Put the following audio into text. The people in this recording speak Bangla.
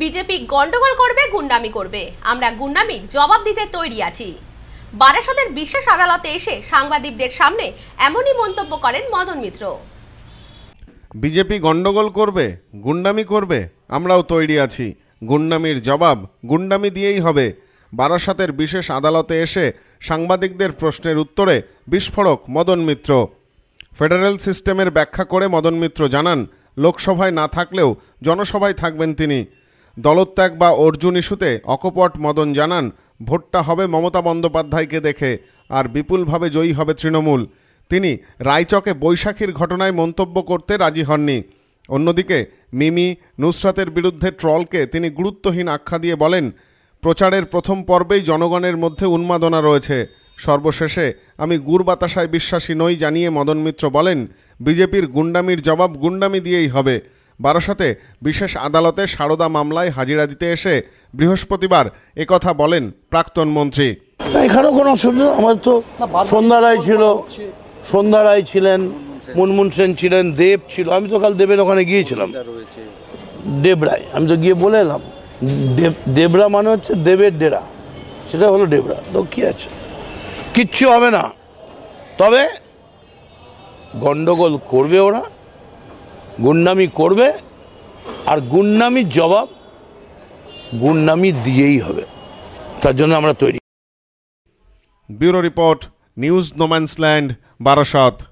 বিজেপি গন্ডগোল করবে গুন্ডামি করবে আমরা গুন্ডামির জবাব দিতে তৈরি আছি বারাসাতের বিশেষ আদালতে এসে সাংবাদিকদের সামনে এমনই মন্তব্য করেন মদন মিত্র বিজেপি গন্ডগোল করবে গুন্ডামি করবে আমরাও তৈরি আছি গুন্ডামির জবাব গুন্ডামি দিয়েই হবে বারাসাতের বিশেষ আদালতে এসে সাংবাদিকদের প্রশ্নের উত্তরে বিস্ফোরক মদন মিত্র ফেডারেল সিস্টেমের ব্যাখ্যা করে মদন মিত্র জানান লোকসভায় না থাকলেও জনসভায় থাকবেন তিনি দলত্যাগ বা অর্জুন ইস্যুতে অকপট মদন জানান ভোটটা হবে মমতা বন্দ্যোপাধ্যায়কে দেখে আর বিপুলভাবে জয়ী হবে তৃণমূল তিনি রায়চকে বৈশাখীর ঘটনায় মন্তব্য করতে রাজি হননি অন্যদিকে মিমি নুসরাতের বিরুদ্ধে ট্রলকে তিনি গুরুত্বহীন আখ্যা দিয়ে বলেন প্রচারের প্রথম পর্বেই জনগণের মধ্যে উন্মাদনা রয়েছে সর্বশেষে আমি গুর বাতাসায় বিশ্বাসী নই জানিয়ে মদন মিত্র বলেন বিজেপির গুন্ডামির জবাব গুন্ডামি দিয়েই হবে বারাসাতে বিশেষ আদালতে সারদা মামলায় হাজিরা দিতে এসে বৃহস্পতিবার একথা বলেন প্রাক্তন মন্ত্রী এখানেও কোনো অসুবিধা আমার তো সন্ধ্যা রায় ছিল সন্ধ্যা রায় ছিলেন মুনমুন সেন ছিলেন দেব ছিল আমি তো কাল দেবের ওখানে গিয়েছিলাম দেব রায় আমি তো গিয়ে বলে এলাম দেব দেবরা মানে হচ্ছে দেবের ডেরা সেটা হলো ডেবরা তো কী আছে কিচ্ছু হবে না তবে গন্ডগোল করবে ওরা গুন্ডামি করবে আর গুন্ডামির জবাব গুন্ডামি দিয়েই হবে তার জন্য আমরা তৈরি bureau report news no man's land Barasat